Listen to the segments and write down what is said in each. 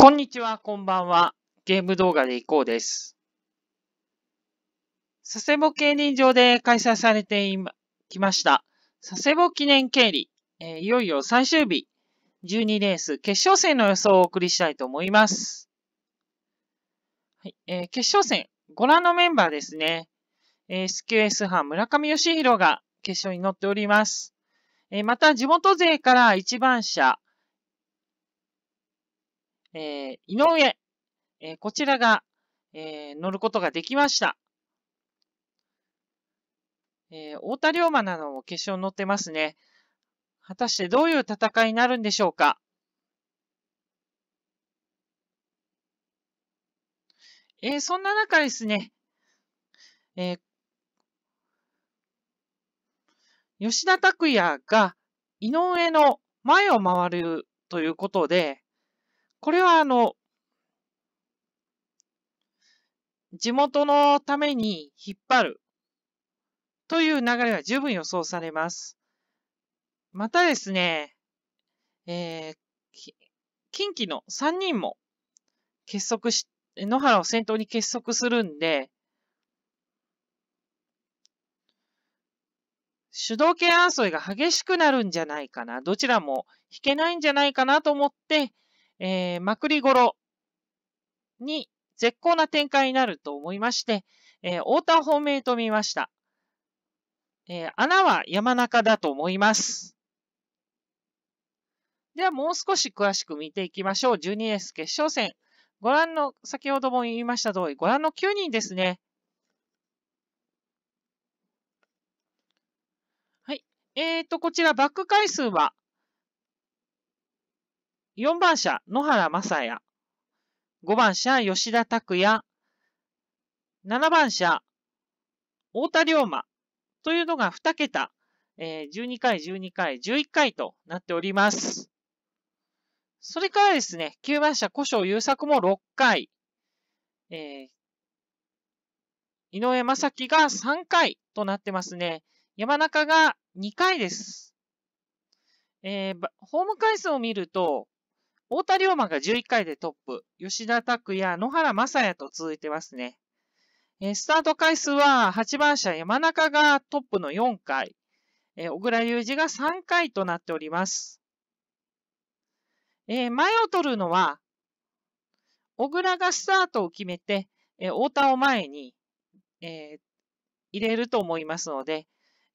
こんにちは、こんばんは。ゲーム動画でいこうです。佐世保競輪場で開催されてきました。佐世保記念競輪、えー、いよいよ最終日、12レース決勝戦の予想をお送りしたいと思います。はいえー、決勝戦、ご覧のメンバーですね。えー、SQS 班村上義弘が決勝に乗っております。えまた地元勢から1番車、えー、井上、えー、こちらが、えー、乗ることができました。えー、太田龍馬なども決勝に乗ってますね。果たしてどういう戦いになるんでしょうか。えー、そんな中ですね、えー、吉田拓也が井上の前を回るということで、これはあの、地元のために引っ張るという流れは十分予想されます。またですね、えー、近畿の3人も結束し、野原を先頭に結束するんで、主導権争いが激しくなるんじゃないかな、どちらも引けないんじゃないかなと思って、えー、まくりごろに絶好な展開になると思いまして、えー、太田方面と見ました。えー、穴は山中だと思います。ではもう少し詳しく見ていきましょう。12S 決勝戦。ご覧の、先ほども言いました通り、ご覧の9人ですね。はい。えっ、ー、と、こちらバック回数は4番車、野原正也。5番車、吉田拓也。7番車、太田龍馬というのが2桁、えー、12回、12回、11回となっております。それからですね、9番車、古生優作も6回、えー、井上正樹が3回となってますね。山中が2回です。えー、ホーム回数を見ると、太田龍馬が11回でトップ、吉田拓也、野原正也と続いてますね。えー、スタート回数は8番車山中がトップの4回、えー、小倉雄二が3回となっております。えー、前を取るのは、小倉がスタートを決めて、えー、太田を前に、えー、入れると思いますので、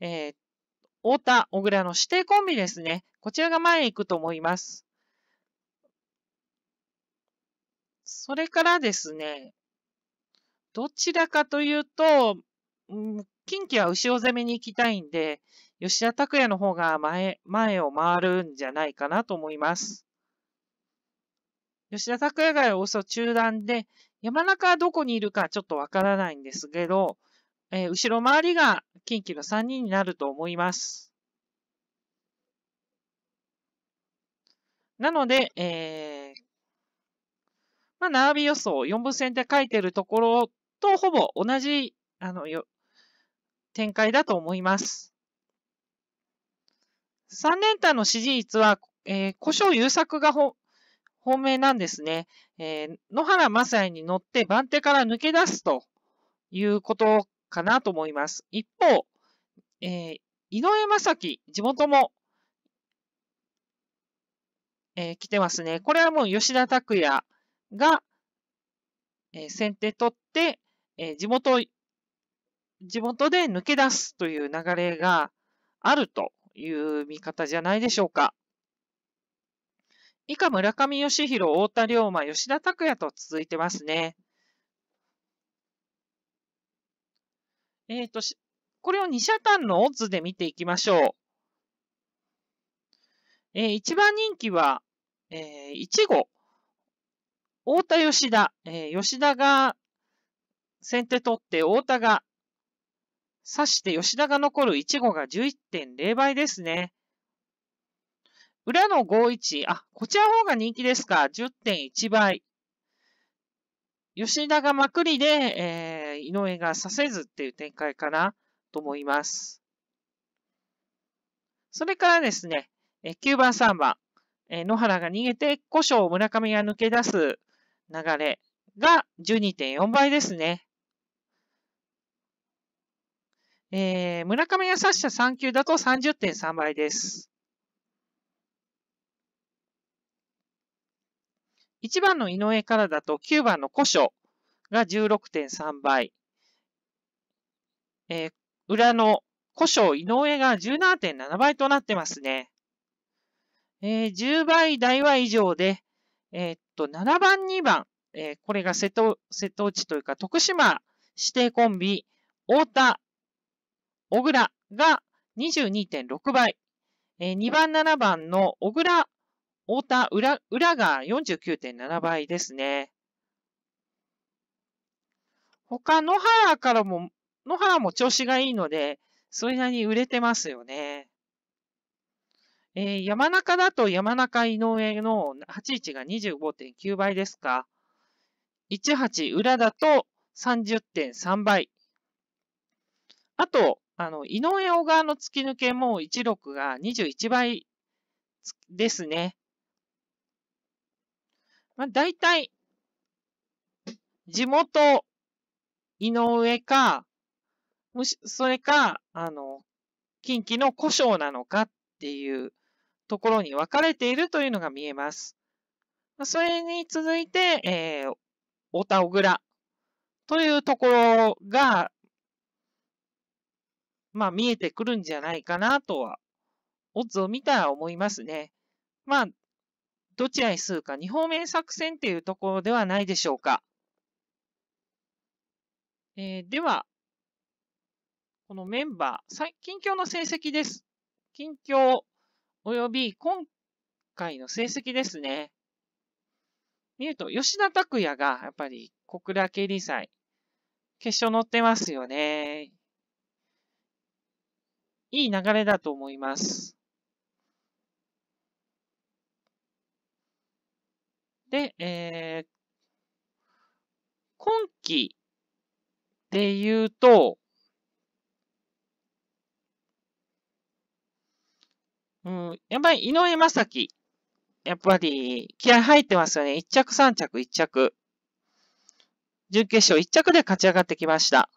えー、太田、小倉の指定コンビですね。こちらが前に行くと思います。それからですね、どちらかというと、うん、近畿は後ろ攻めに行きたいんで、吉田拓也の方が前、前を回るんじゃないかなと思います。吉田拓也がおよそ中段で、山中はどこにいるかちょっとわからないんですけど、えー、後ろ回りが近畿の3人になると思います。なので、えーまあ、並び予想4分線で書いてるところとほぼ同じ、あの、よ、展開だと思います。3連単の支持率は、えー、故障優作がほ本命なんですね。えー、野原正也に乗って番手から抜け出すということかなと思います。一方、えー、井上正樹、地元も、えー、来てますね。これはもう吉田拓也、が、えー、先手取って、えー、地元、地元で抜け出すという流れがあるという見方じゃないでしょうか。以下、村上義弘、太田龍馬、吉田拓也と続いてますね。えっ、ー、と、これを二社単のオッズで見ていきましょう。えー、番人気は、えー、号。太田吉田、えー、吉田が先手取って、太田が刺して吉田が残る1号が11.0倍ですね。裏の51、あ、こちらの方が人気ですか。10.1倍。吉田がまくりで、えー、井上が刺せずっていう展開かなと思います。それからですね、え9番3番、え野原が逃げて、古を村上が抜け出す。流れが12.4倍ですね。えー、村上優刺した3級だと30.3倍です。1番の井上からだと9番の古書が16.3倍。えー、裏の古書井上が17.7倍となってますね。えー、10倍台は以上で、えー、と7番、2番、えー、これが瀬戸瀬戸内というか徳島指定コンビ、太田、小倉が22.6倍、えー、2番、7番の小倉、太田、裏裏が49.7倍ですね。他、野原からも、野原も調子がいいので、それなりに売れてますよね。えー、山中だと山中井上の81が25.9倍ですか。18裏だと30.3倍。あと、あの、井上小川の突き抜けも16が21倍ですね。まあ、大体、地元、井上か、むし、それか、あの、近畿の故障なのかっていうところに分かれているというのが見えます。それに続いて、えー、太田小倉というところが、まあ見えてくるんじゃないかなとは、オッズを見たら思いますね。まあ、どちらにするか、二方面作戦っていうところではないでしょうか。えー、では、このメンバー、近況の成績です。近況および今回の成績ですね。見ると、吉田拓也がやっぱり小倉慶理祭、決勝乗ってますよね。いい流れだと思います。で、えー、今期で言うと、うん、やっぱり井上正樹。やっぱり気合入ってますよね。1着3着1着。準決勝1着で勝ち上がってきました。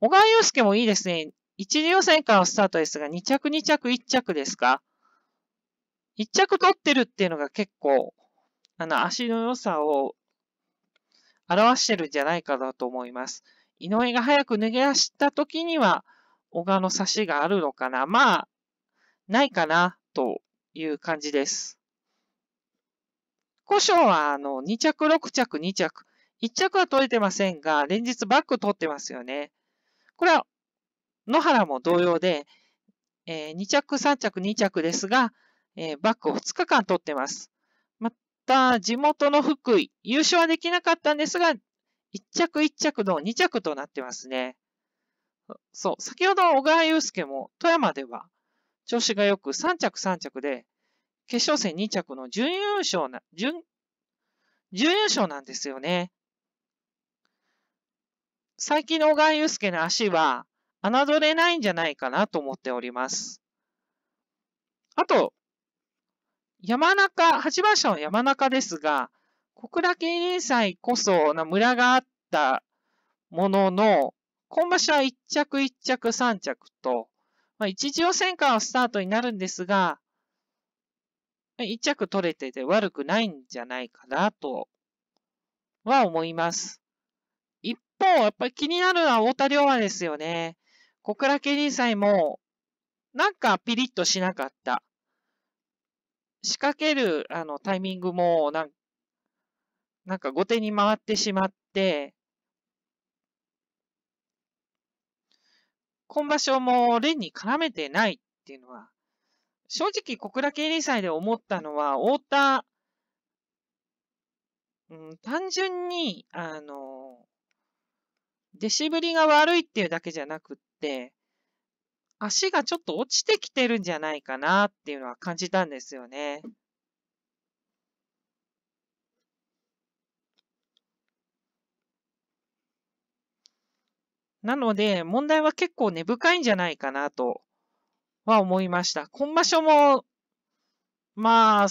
小川祐介もいいですね。1次予選からのスタートですが、2着2着1着ですか ?1 着取ってるっていうのが結構、あの、足の良さを表してるんじゃないかなと思います。井上が早く脱げ出した時には、小川の差しがあるのかな。まあ、ないかなという感じです。古書はあの2着、6着、2着。1着は取れてませんが、連日バック取ってますよね。これは野原も同様で、えー、2着、3着、2着ですが、えー、バックを2日間取ってます。また、地元の福井、優勝はできなかったんですが、1着、1着の2着となってますね。そう、先ほど小川祐介も富山では調子が良く3着3着で、決勝戦2着の準優勝な、準、準優勝なんですよね。最近の小川祐介の足は、侮れないんじゃないかなと思っております。あと、山中、8番車の山中ですが、小倉県輪祭こそな村があったものの、今場所は1着1着3着と、まあ、一次予選からスタートになるんですが、一着取れてて悪くないんじゃないかなとは思います。一方、やっぱり気になるのは太田良馬ですよね。小倉家人祭もなんかピリッとしなかった。仕掛けるあのタイミングもなんなんか後手に回ってしまって、今場所も連に絡めてないっていうのは、正直小倉経理祭で思ったのは、太田、うん、単純に、あの、弟子ぶりが悪いっていうだけじゃなくって、足がちょっと落ちてきてるんじゃないかなっていうのは感じたんですよね。なので、問題は結構根深いんじゃないかなとは思いました。今場所も、まあ、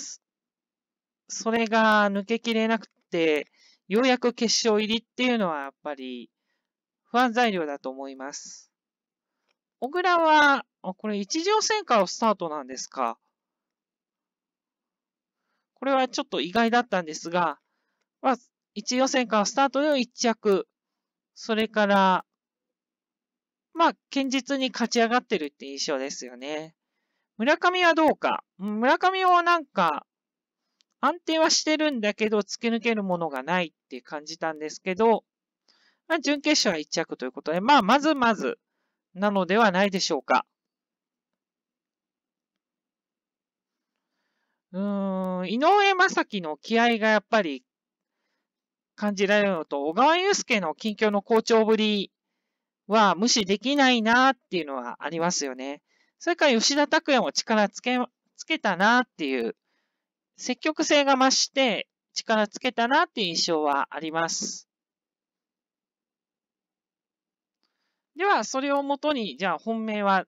それが抜けきれなくて、ようやく決勝入りっていうのはやっぱり不安材料だと思います。小倉は、これ一条戦からスタートなんですか。これはちょっと意外だったんですが、まあ、戦予選からスタートの1着、それからまあ、堅実に勝ち上がってるって印象ですよね。村上はどうか。村上はなんか、安定はしてるんだけど、突き抜けるものがないって感じたんですけど、まあ、準決勝は1着ということで、まあ、まずまずなのではないでしょうか。うーん、井上正樹の気合がやっぱり感じられるのと、小川祐介の近況の好調ぶりは無視できないなっていうのはありますよね。それから吉田拓也も力つけ、つけたなっていう、積極性が増して力つけたなっていう印象はあります。では、それをもとに、じゃあ本命は、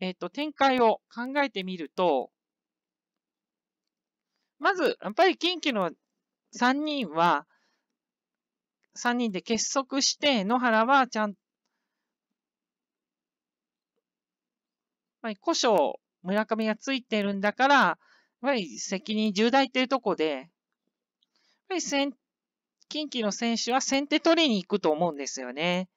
えっ、ー、と、展開を考えてみると、まず、やっぱり近畿の3人は、3人で結束して、野原はちゃんまり古書、村上がついてるんだから、やっぱり責任重大っていうとこで、やっぱり先、近畿の選手は先手取りに行くと思うんですよね。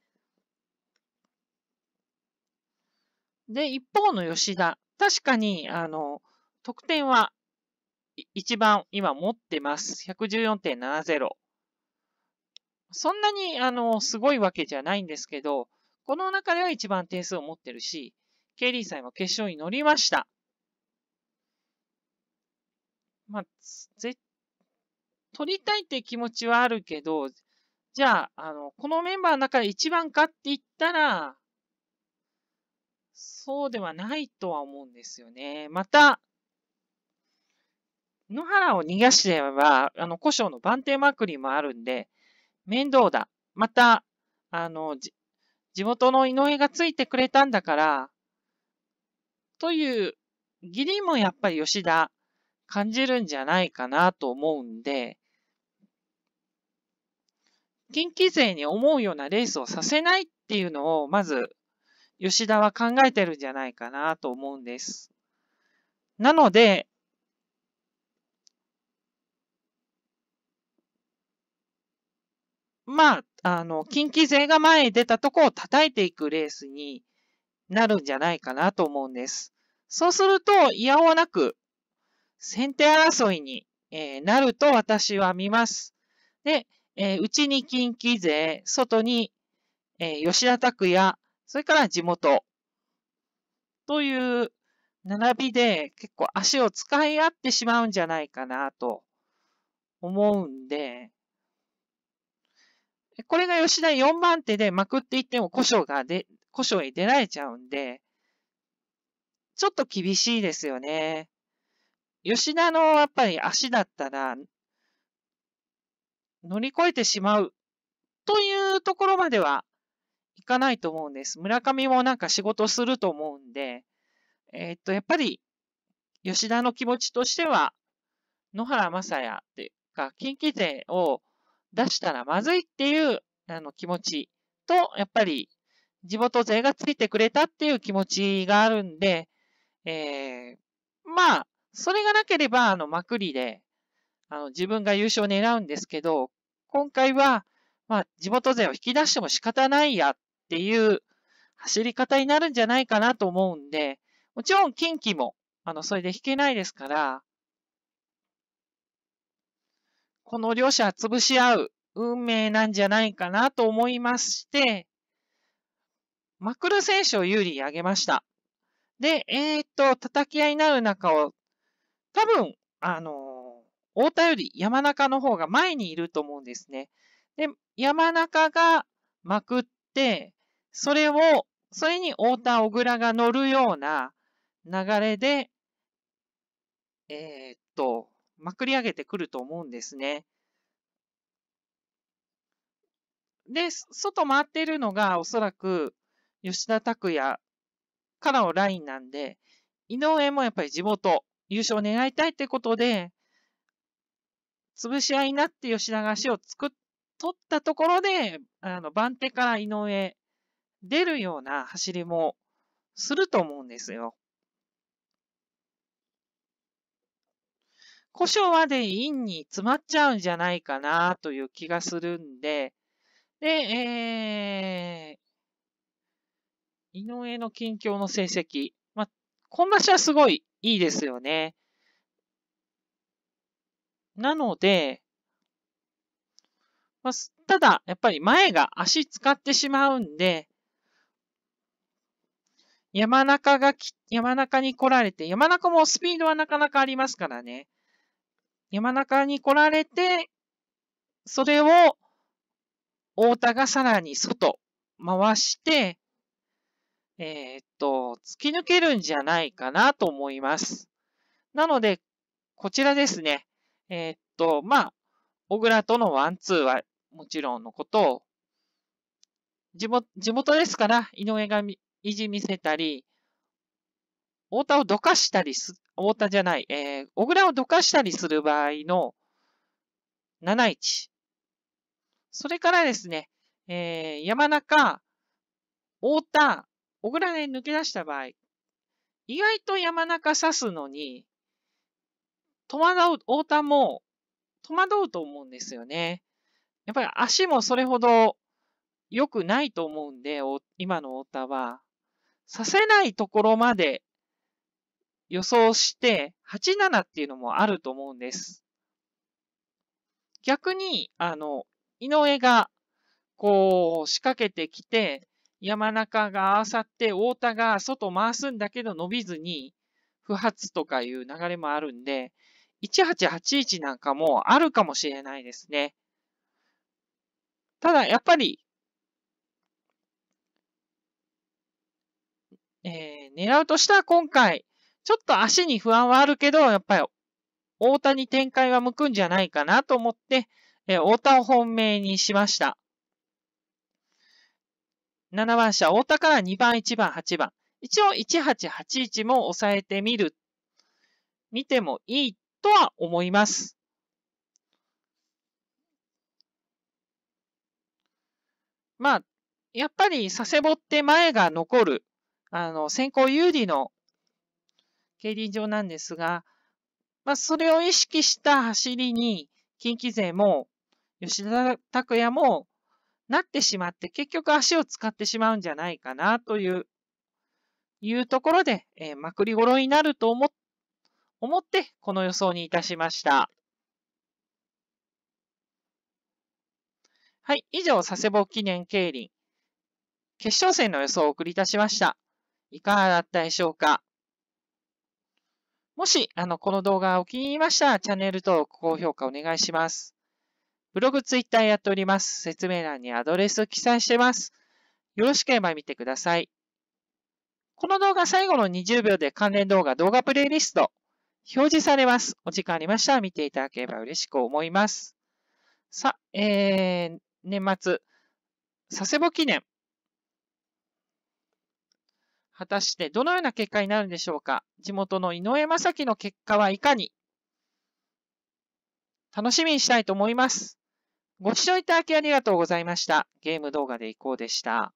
で、一方の吉田。確かに、あの、得点は一番今持ってます。114.70。そんなに、あの、すごいわけじゃないんですけど、この中では一番点数を持ってるし、ケリーさんは決勝に乗りました。まあ、ぜ、取りたいって気持ちはあるけど、じゃあ、あの、このメンバーの中で一番かって言ったら、そうではないとは思うんですよね。また、野原を逃がしてれば、あの、古障の番手まくりもあるんで、面倒だ。また、あの、地元の井上がついてくれたんだから、という義理もやっぱり吉田感じるんじゃないかなと思うんで、近畿勢に思うようなレースをさせないっていうのを、まず吉田は考えてるんじゃないかなと思うんです。なので、まあ、あの、近畿勢が前へ出たとこを叩いていくレースになるんじゃないかなと思うんです。そうすると、いやおなく、先手争いに、なると私は見ます。で、うちに近畿勢、外に、え吉田拓也、それから地元、という並びで結構足を使い合ってしまうんじゃないかなと思うんで、これが吉田4番手でまくっていっても故障がで故障に出られちゃうんで、ちょっと厳しいですよね。吉田のやっぱり足だったら、乗り越えてしまうというところまではいかないと思うんです。村上もなんか仕事すると思うんで、えー、っと、やっぱり吉田の気持ちとしては、野原正也っていうか、近畿勢を出したらまずいっていうあの気持ちと、やっぱり地元勢がついてくれたっていう気持ちがあるんで、えー、まあ、それがなければ、あの、まくりで、あの、自分が優勝を狙うんですけど、今回は、まあ、地元勢を引き出しても仕方ないやっていう走り方になるんじゃないかなと思うんで、もちろん近畿も、あの、それで引けないですから、この両者潰し合う運命なんじゃないかなと思いまして、マクル選手を有利に上げました。で、えー、っと、叩き合いになる中を、多分、あのー、太田より山中の方が前にいると思うんですね。で、山中がまくって、それを、それに太田小倉が乗るような流れで、えー、っと、まくり上げてくると思うんですね。で、外回っているのがおそらく、吉田拓也からのラインなんで、井上もやっぱり地元、優勝を狙いたいってことで、潰し合いになって吉田が足を作っ、取ったところで、あの、番手から井上、出るような走りもすると思うんですよ。故障はでインに詰まっちゃうんじゃないかなという気がするんで、で、えー、井上の近況の成績。まあ、今場所はすごいいいですよね。なので、まあ、ただ、やっぱり前が足使ってしまうんで、山中がき、山中に来られて、山中もスピードはなかなかありますからね。山中に来られて、それを、太田がさらに外回して、えー、っと、突き抜けるんじゃないかなと思います。なので、こちらですね。えー、っと、まあ、小倉とのワンツーはもちろんのことを、地元、地元ですから、井上が意地見せたり、大田をどかしたりす、大田じゃない、えー、小倉をどかしたりする場合の7-1。それからですね、えー、山中、大田、小倉で抜け出した場合、意外と山中刺すのに、戸惑う、太田も戸惑うと思うんですよね。やっぱり足もそれほど良くないと思うんで、今の太田は。刺せないところまで予想して、87っていうのもあると思うんです。逆に、あの、井上が、こう、仕掛けてきて、山中が合わさって、太田が外回すんだけど伸びずに、不発とかいう流れもあるんで、1881なんかもあるかもしれないですね。ただ、やっぱり、えー、狙うとしたら今回、ちょっと足に不安はあるけど、やっぱり、大田に展開は向くんじゃないかなと思って、えー、大田を本命にしました。7番車、太田から2番、1番、8番。一応1881も抑えてみる。見てもいいとは思います。まあ、やっぱり佐世保って前が残る、あの、先行有利の競輪場なんですが、まあ、それを意識した走りに、近畿勢も、吉田拓也も、なってしまって、結局足を使ってしまうんじゃないかなという、いうところで、えー、まくりごろになると思思って、この予想にいたしました。はい、以上、佐世保記念競輪、決勝戦の予想をお送りいたしました。いかがだったでしょうかもし、あの、この動画をお気に入りましたら、チャンネル登録、高評価お願いします。ブログ、ツイッターやっております。説明欄にアドレスを記載してます。よろしければ見てください。この動画最後の20秒で関連動画、動画プレイリスト表示されます。お時間ありましたら見ていただければ嬉しく思います。さ、えー、年末、佐世保記念。果たしてどのような結果になるんでしょうか地元の井上正樹の結果はいかに楽しみにしたいと思います。ご視聴いただきありがとうございました。ゲーム動画でいこうでした。